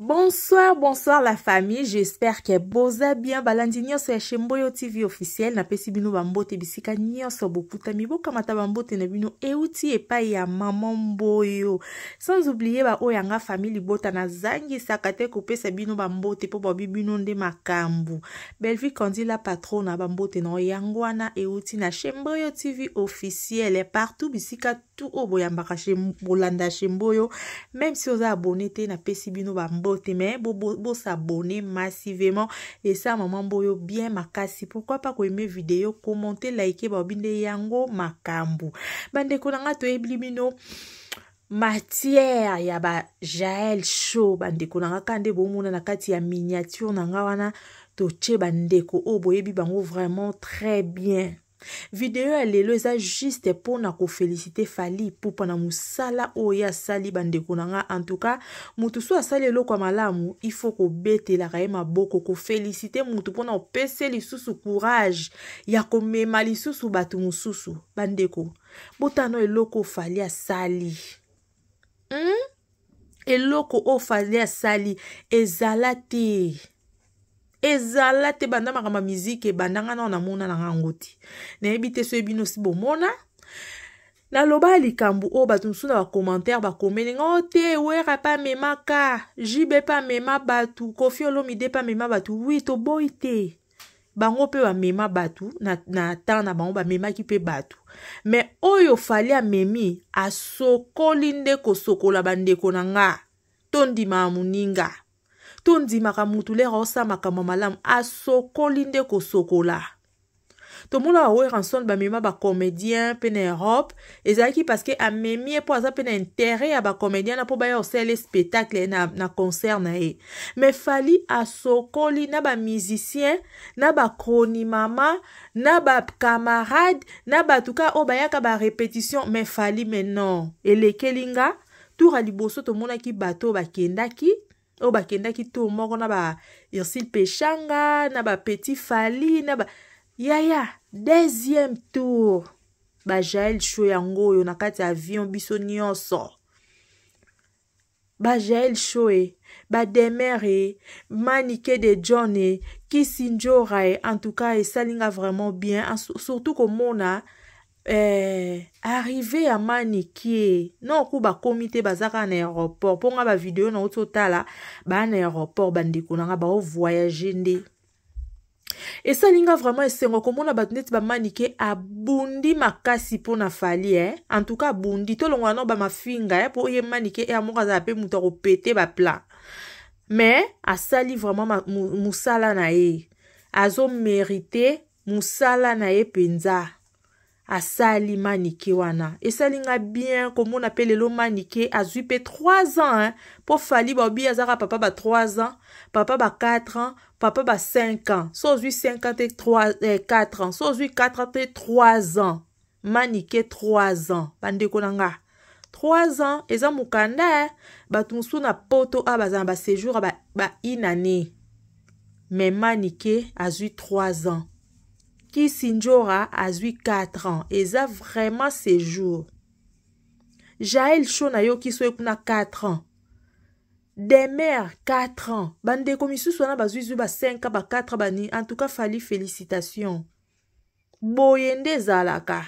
Bonsoir, bonsoir la famille. J'espère que boza bien balandi nyonso ya chez Mboyo TV officiel na pesi bino bambote bisika nyonso bokuta miboka mata bambote na bino euti epai ya mama Mboyo. Sans oublier ba oyo yanga famille libota na zangi sakate kopesa bino bambote mpo babi bino nde makambo. Belvi Kandila patron na bambote na yango wana euti na chez Mboyo TV officiel partout bisika partout oyo boyambaka bolanda shembo oyo meme si oza abone te napesi bino bambote me bosabone bo, bo massivement esa mama mbo oyo bien makasi pourkui pa koyeme video komonte like baobi nde yango makambo bandeko na nga toyebili bino matière ya ba jael show bandeko na nga kaka nde bomona na kati ya miniature na nga wana totie bandeko oyo oh, boyebi bango vraiment très bien video ya lelo eza juste mpona kofelisite fali pupa na mosala oyo asali bandeko na nga antuka motu so asali eloko ya malamu ifo kobetelaka ye maboko kofelisite motu mpona opese lisusu courage ya komema lisusu bato mosusu bandeko botana eloko fali asali mm? eloko oyo fali asali ezala te ezala te banda makambo ya miziki ebandanga nao namona nanga yango te nayebi te soki bino si bomona naloba likambo oyo bato mosusu na bacommentaire bakomelinga o te wera mpe amemaka jibe mpe amema bato kofi olomide mpe amema bato wi toboyi te bango mpe bamema bato na, na temps na bango bamemaki mpe bato me oyo fali amemi asokoli nde kosokola bandeko na nga tondima ya moninga tondimaka mutu lere osa makambo malamu asokoli nde kosokola tomonaka oyo ranson bamema bacomédien mpe na europe ezalaki parceke amemi ye mpo aza mpe na intere ya bacomédien na mpo baya kosalela spectacle na, na concert na ye me fali asokoli na bamusicien na bacroni mama na bacamarade na bato ka oyo bayaka barépétition me fali me non elekeli nga tour ya liboso tomonaki bato oyo bakendaki oyo bakendaki to moko na ba ursile peshanga na bapetit fali na ba yaya deuxième tour bajael sho yango oyo na kati ya avion biso nyonso bajael sho e bademer e manike de john e kisinjora e en tout cas esalinga vraiment bien surtout komona eh, arrive ya manikie noko bakomi te baza kaka na aéroport mpo nga bavideo na outi otala baa na aéroport bandeko na nga baovoyage nde esali nga vraiment esengo komona bato neti bamanike abundi makasi mpo na fali e eh? antuka abundi tolongola nao bamafinga e eh? mpo ye manike e amoko azala mpe moto akopete baplan me asali vraiment mosala na ye azomérite mosala na ye mpenza asali manike wana esali nga bien komona mpe lelo manike azwi mpe 3 ans hein? mpo fali baobi azaka papa ba 3 ans papa ba 4 ans papa ba 5 ans so ozwi 5 ans te 3, eh, 4 ans so ozwi 4 ans te 3 ans manike 3 ans bandeko na nga 3 ans eza mokanda eh? bato mosusu na poto oyo bazala na basejour ba, ba inane me manike azwi 3 ans kisi njora azwi 4 ans eza vraiment séjour jael sho nayoki so ye kuna 4 ans demer 4 ans bandeko misusu wana bazwi zwi ba 5 ba 4 bani en tout cas fali félicitation boye nde ezalaka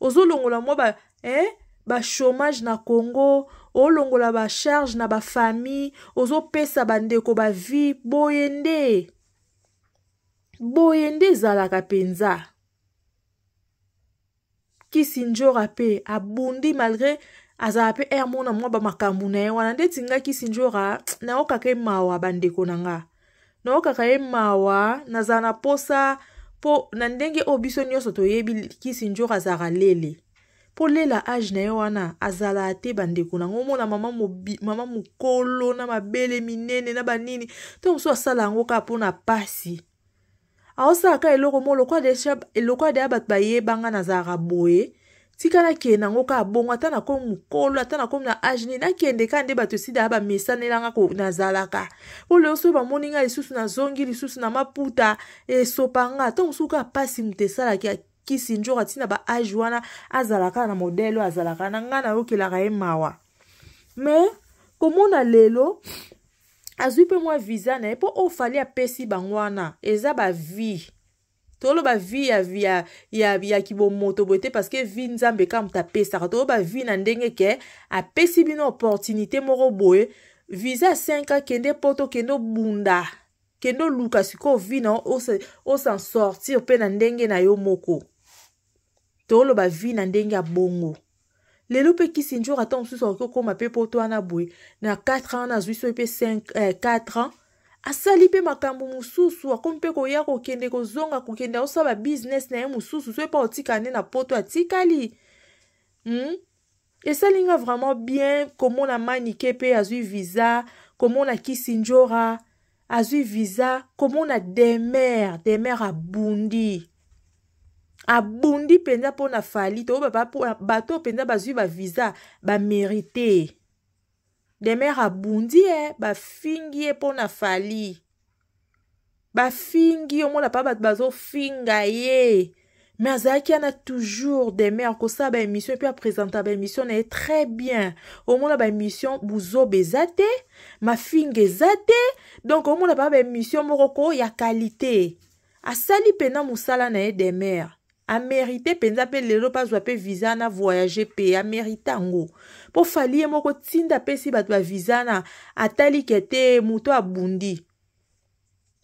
ozolongola mwa ba eh? bachômage na congo olongola bacharge na bafamille ozopesa bandeko bavie boye nde boye nde ezalaka mpenza kisinjora mpe abundi malgré azala mpe air mona mwa bamakambo na ye wana ndeti nga kisinjora nayokaka ye mawa bandeko na nga nayokaka ye mawa nazala na posa mpo na ndenge oyo biso nyonso toyebi kisinjora azalaka lele mpo lela age na ye wana azala te bandeko nango omona mama, mobi, mama mokolo na mabele minene na banini to mosusu asala yango kaka mpona pasi aosala kaka eloko moko lokwa deya bato bayebanga nazalaka boye tika nakende yango kaka bongo ata nakomi mokolo ata nakomi na age nini nakende kaka nde bato esidaa bamesanelanga nazalaka mpo lelo soki bamoni ngai lisusu nazongi lisusu na maputa esopanga ntango mosuku kaka mpasi moto esalaki akisi njoko atina baage wana azalaka na modele oyo azalaka na ngai nayokelaka ye mawa me komona lelo azwi mpe mwa viza na ye mpo ofali apesi bango wana eza bavie toloba vie ya, ya, ya, ya kibomoto boye te parceke vie nzambe kamuta apesaka toloba vie na ndenge ke apesi bino opportunité moko boye viza 5 akende mpo tokende obunda kende oluka sikoyo vie na osan sortir mpe na ndenge na yo moko toloba vie na ndenge ya bongo lelo mpe kisi nzora ntango mosusu akoki okóma mpe poto wana boye na 4 ans nazwi so mpe 4 eh, ans asali mpe makambo mosusu akomi mpe koya kokende kozonga kokende azosala babusiness na ye mosusu so mpe aotika nde na poto atikali mm? esali nga vraiment bien komona manike mpe azwi visa komona kisi njora azwi visa komona demer demer abundi abundi mpenza mpona fali to bato mpenza bazwi baviza bamerite eh, eh ye demere abundi ye bafingi ye mpona fali bafingi omona mpa bato bazofinga ye me azalaki wana toujours demere akosala baémission mpe apresenta baémission na ye très bien omona baémission buzoba eza te mafinga eza te donc omona mpa baémission moko ko ya kalite asali mpena mosala na ye demere amerite mpenza mpe lelo mpe azwa mpe viza na voyage mpe amerite yango mpo fali ye moko ntinda apesi bato baviza na atali ke te moto abundi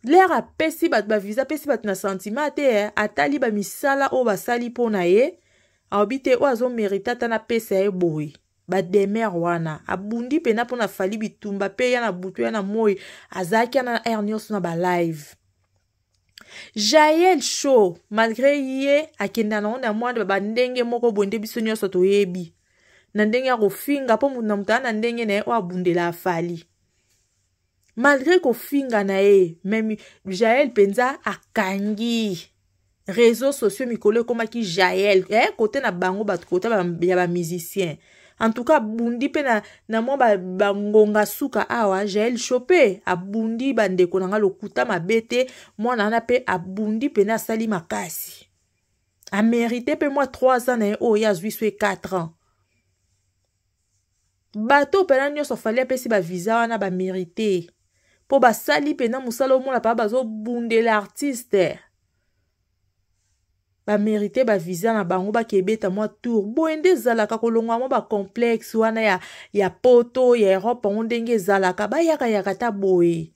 lere apesi bato baviza apesi bato na sentima te eh? atali bamisala oyo basali mpo na ye ayobi te oyo azomerite ata na pesa ye boye bademere wana abundi mpena mpo na fali bitumba mpe ya na butu ya na moi azalaki ana na aire nyonso na balive jael show malgré ye akenda na ngo na mwa bandenge moko boye nde biso nyonso toyebi na ndenge ya kofinga mpo motu na moto aa na ndenge na ye oyo abundela afali malgré kofinga na ye me jael mpenza akangi réseau sociaux mikolo ekomaki jael eh, kote na bango bato kota ya bamusicien ba antuka abundi mpe na, na mwa bangonga ba suka awa jael chope abundi bandeko na nga lokuta mabe te mwana wana mpe abundi pene asali makasi amerite mpe mwa 3 ans na ye oyo ye azwi so ye 4 ans bato mpena nyonso fali apesi baviza wana bamerite mpo basali mpena mosala omona mpa bazobundela artiste bamerite baviza na bango bakebeta mwa tour boye nde ezalaka kolongwa mwa bacomplexe wana ya, ya poto ya erope yango ndenge ezalaka bayakayaka ata boye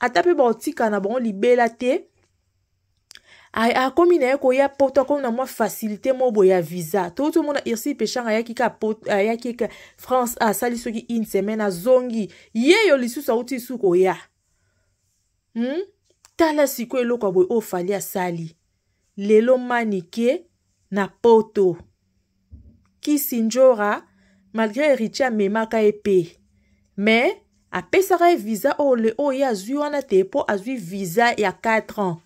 ata mpe baotika na bango libela te akómi na ye koya poto akómi na mwa facilité moko boye ya visa to tomona irsi pechang ayaki ka ayaki ka france asali soki une semaine azongi ye yo lisusu awuti su koya hmm? tala sikoyo eloko ya boye oyo fali asali lelo manike na poto kisi njora malgre héritier amemaka ye mpe me apesaka ye viza oyo le oyo ye azwi wana te mpo azwi viza ya 4 ans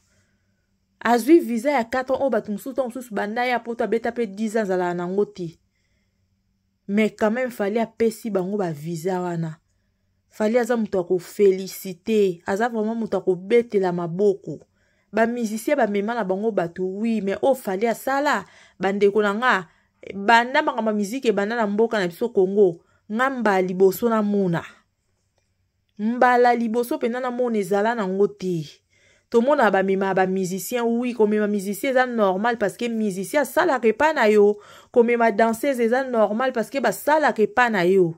azwi viza ya 4 ans oyo bato mosusu to mosusu banda ye apoto abeta mpe 10 ans azalaka nango te me quand même fali apesi bango baviza wana fali aza moto akofélicité aza vraiment moto akobetela maboko bamusicien bamema na bango bato wi me oyo oh, fali asala bandeko na nga banda makambo ya miziki ebanda na mboka na biso kongo nga mbala liboso namona mbala liboso mpenza namona ezala nango te tomona bamema bamusicien wi komema musicien eza normal parceke musicien asalaka epai na yo komema danseuse eza normal parceke basalaka epai na yo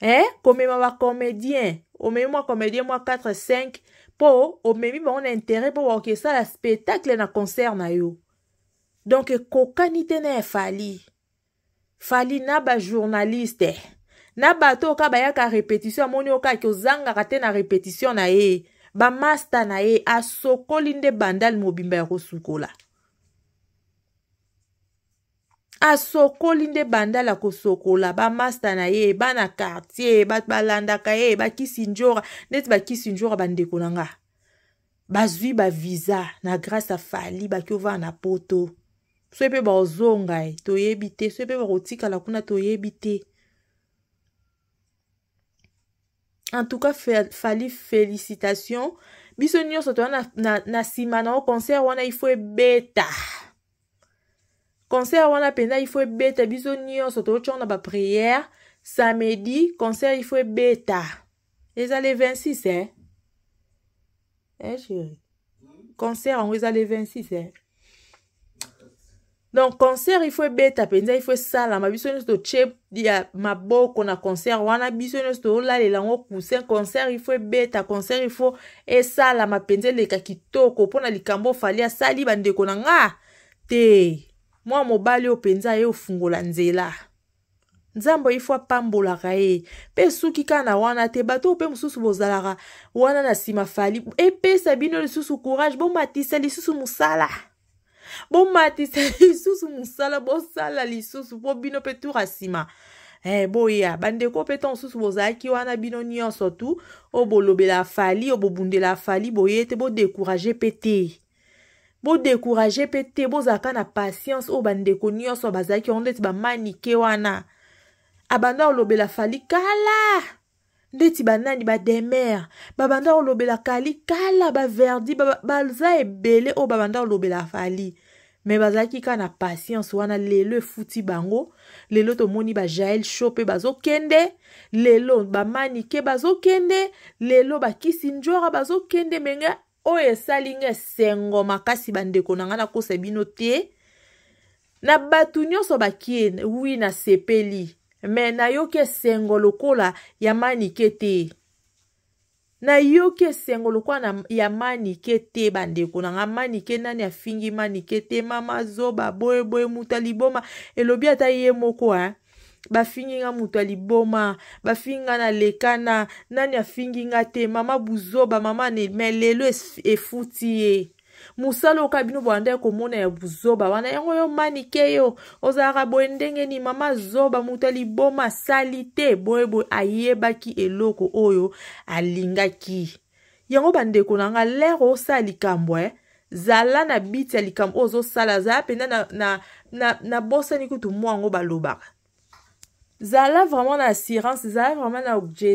e eh? komema bacomédien omemi mwa comédien mwa 4 5 mpo omemi bango na intere mpo bakoki esala spectacle na concert na yo donk ekokani te na efali fali na bajournaliste na bato oyo ka bayaka repétition amoni oyo kaki ozangaka te na repétition na ye bamaster na ye asokoli nde bandale mobimba ya kosukola asokoli nde bandala kosokola bamasta na ye bana kartier bato balandaka ye bakisinjora neti bakisinjora bandeko na nga bazwi baviza na grâce ya fali baki ovara na poto so ye mpe bazonga e toyebi te so ye mpe bakotikala kuna toyebi te en tout cas fali félicitation biso nyonso toza na nsima na, na, na, na concert wana ifo ebeta concert wana mpenza ifo ebeta biso nyonso tozocona bapriere samedi concert ifo ebeta eza le 26 eh? eh, chéri concert yango eza le 26 eh? donc concert ifo ebeta mpenza ifo esalama biso nyonso totie ya maboko na concert wana biso nyonso tolalela yango cousin concert ifo ebeta concert ifo esalama mpenza eleka kitoko mpona likambo ofali asali bandeko na nga te mwa mobali oyo mpenza ye ofungola nzela nzambe ifo apambolaka ye mpe soki kana wana te bato mpe mosusu bozalaka wana na nsima fali epesa bino lisusu courage bomatisa lisusu mosala bomatisa lisusu mosala bosala lisusu mpo bino mpe tura nsima Eh, boya bandeko mpe ntan mosusu bozalaki wana bino nyonso tu oyo bolobela fali oyo bobundela fali boye te bodekourage mpe te bodekourage mpe te bozala kaka na patience oyo bandeko nyonso bazalaki yango ndeti bamanike wana abanda kolobela fali kala ndeti banani bademer babanda kolobela kali kala baverdi baza ba, ebele oyo babanda kolobela fali me bazalaki kaka na patience wana lelo efuti bango lelo tomoni bajael sho mpe bazokende lelo bamanike bazokende lelo bakisi njora bazokende menga oyo esali nga esengo makasi bandeko na ngai nakosa bino te na bato nyonso bakie wi nasepeli me nayoki esengo lokola ya manike te nayoki esengo lokola ya manike te bandeko na nga manike nani afingi manike te mama zoba boyeboye muta liboma elobi ata ye moko a eh? bafingi nga moto ya liboma bafingi nga na lekana nani afingi nga te mama buzoba mama ne me lelo efuti ye mosala oyoka bino boandai komona ya buzoba wana yango oyo manike yo ozalaka boye ndenge nini mama zoba moto ya liboma asali te boyeboye ayebaki eloko oyo alingaki yango bandeko na nga lere osala likambo e zala na biti ya likambo oyo ozosala zala mpenza na, na, na, na bosani kutu mwa yango balobaka zala vraiment na assurance zala vraiment na obje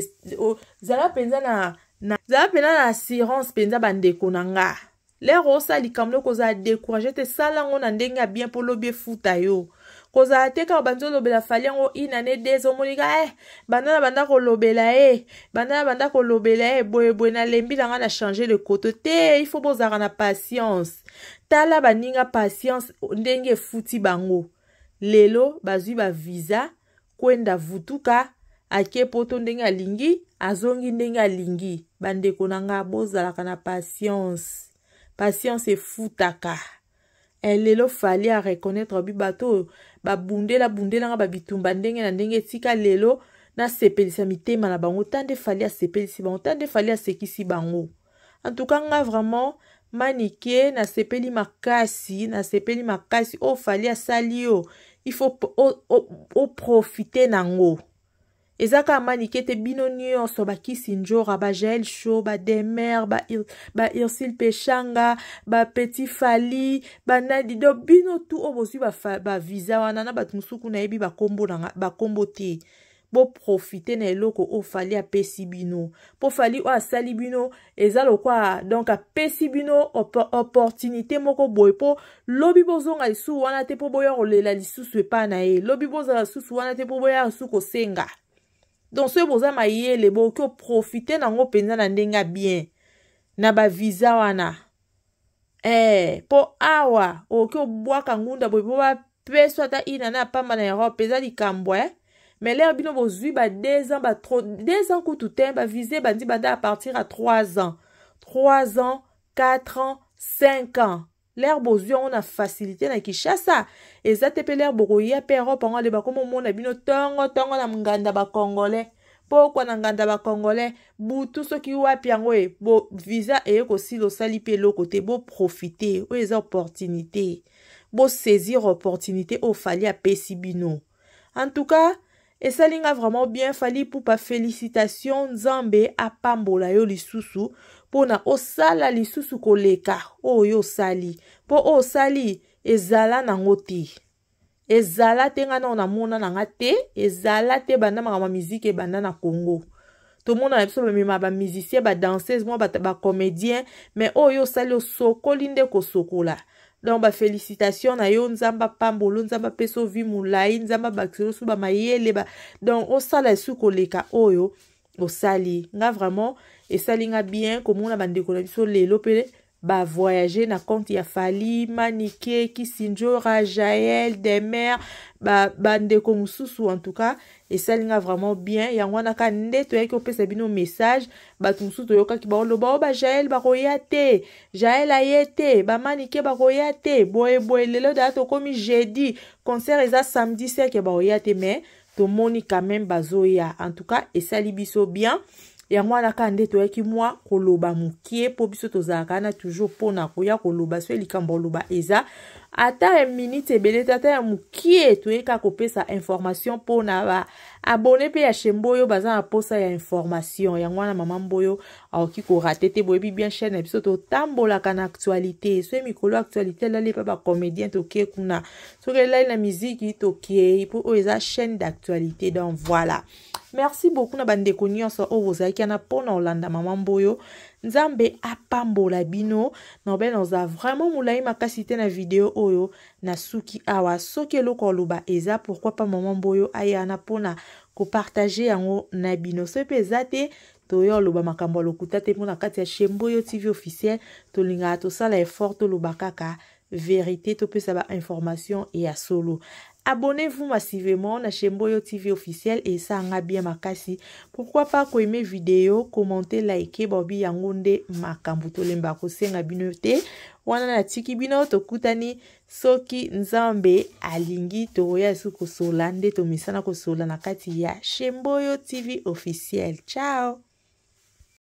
zala mpenza na, na zala mpenza na assurance mpenza bandeko na nga lere osala likambo loko kozala décourage te sala yango na ndenge ya bien mpo olobi efuta yo kozala te kaka banzi olobela fali yango une année deux omonika e eh, banda na banda kolobela e banda na banda kolobela e eh, boyeboye nalembi na nga na change le koto te ifo bozalaka na patience tala baninga patience ndenge efuti bango lelo bazwi bavisa kwenda vutuka akie poto ndenge alingi azongi ndenge alingi bandeko na nga bozalaka na patience patience efutaka eh, lelo fali areconnaitre bi bato oyo babundela bundelanga babitumba ndenge na ndenge etika lelo nasepelisa mitema na bango ta nde fali asepelisi bango ta nde fali asekisi bango antuka nga vraiment manike nasepeli makasi nasepeli makasi oyo fali asali yo ifo oprofite nango eza kaka manike te bino nyonso bakisi njora bajael sho bademer bairsil ba peshanga bapetit fali banadi do bino tu oyo bozwi baviza ba wana na bato mosusu nayebi bakombo ba te boprofite na eloko oyo fali apesi bino mpo fali oyo asali bino eza lokwa donk apesi bino op opportunité moko boye mpo lobi bozonga lisusu wana te mpo boya kolela lisusu epai na ye lobi bozala lisusu wana te mpo boya lisusu kosenga donc soki boza mayele bokoki oprofite nango mpenza na ndenge ya bien na baviza wana Eh, po awa okoki obwaka ngunda boye mpo bapeswa ata ina na apamba na europe eza likambo eh? me lere bino bozwi ba 2 ans ba 2 ans kutu te bavize bandi banda à partir à 3 ans 3 ans 4 ans 5 ans lere bozwi yango na facilité na kinshasa eza te mpe lere bokoya mpe erope yango aleba komomona bino ntongo ntongo na nganda bacongolais pokwa na nganda bacongolais butu soki wapi yango e bo visa eye kosila osali mpe eloko te boprofite oyo eza opportunité bosaisir opportunité oyo fali apesi bino en tout cas esali nga vraiment bien fali pupa félicitation nzambe apambola yo lisusu mpo na osala lisusu koleka oyo oh, osali mpo oyo oh, osali ezala nango te ezala te ngai nao namona nanga te ezala te banda makambo ya miziki ebanda na congo tomona na biso bamema bamusicien badanseuse mwa bacomédien me oyo oh, osali osokoli nde kosokola donc bafélicitation na yo nzambe apambolo nzambe apesa ovi molai nzambe abakisa losu bamayele ba... donc osala esu koleka oyo osali nga vraiment esali nga bien komona bandeko na biso lelo pele bavoyage na compte ya falima nike kisinjora jael demer bandeko ba mosusu en tout cas esalinga vraiment bien yango wana ka nde toyaki kopesa bino message bato mosusu toyokaki baoloba o oh, bajael bakoya te jael aye te bamanike bakoya te boyeboye lelo dala tokómi jeudi concert eza samedi seke bakoya te mais tomoni quand même bazoya en tout cas esali biso bien yango wana kaka nde toyaki mwa koloba mokie mpo biso tozalaka wana toujours mpona koya koloba so likambo oloba eza ata ya miniti ebele te ata ya mokie toyeka kopesa information mpona baabone mpe ya chaîne mboyo baza na mposa ya information yango wana mama mboyo aoki korate te boyebi bien chaîne na biso totambolaka na actualité so ye mikolo actualité elali epa bacomédien tokei kuna soki elali na miziki tokei mpo oyo eza chaîne d'actualité donc voilà merci beaucoup na bandeko nyonso oyo bozalaki wana mpona olanda mama mboyo nzambe apambola bino na obenanza vraiment molai makasi te na video oyo na suki awa soki eloko oloba eza pourkui pa mama mboyo ayana mpona kopartage yango na bino soki mpe eza te toyo oloba makambo ya lokuta te mpo na kati ya shemboyo tv officiel tolingaka tosala effort toloba kaka verité topesa bainformation ya solo Abonnez-vous massivement na Chemboyo TV officiel esanga bien makasi pourquoi pas koaime video commenter like bobi yango nde makambo tolemba kosenga bino te wana natiki bino tokutani soki nzambe alingi tokoya esu kosola nde tomisana kosola na kati ya Chemboyo TV officiel ciao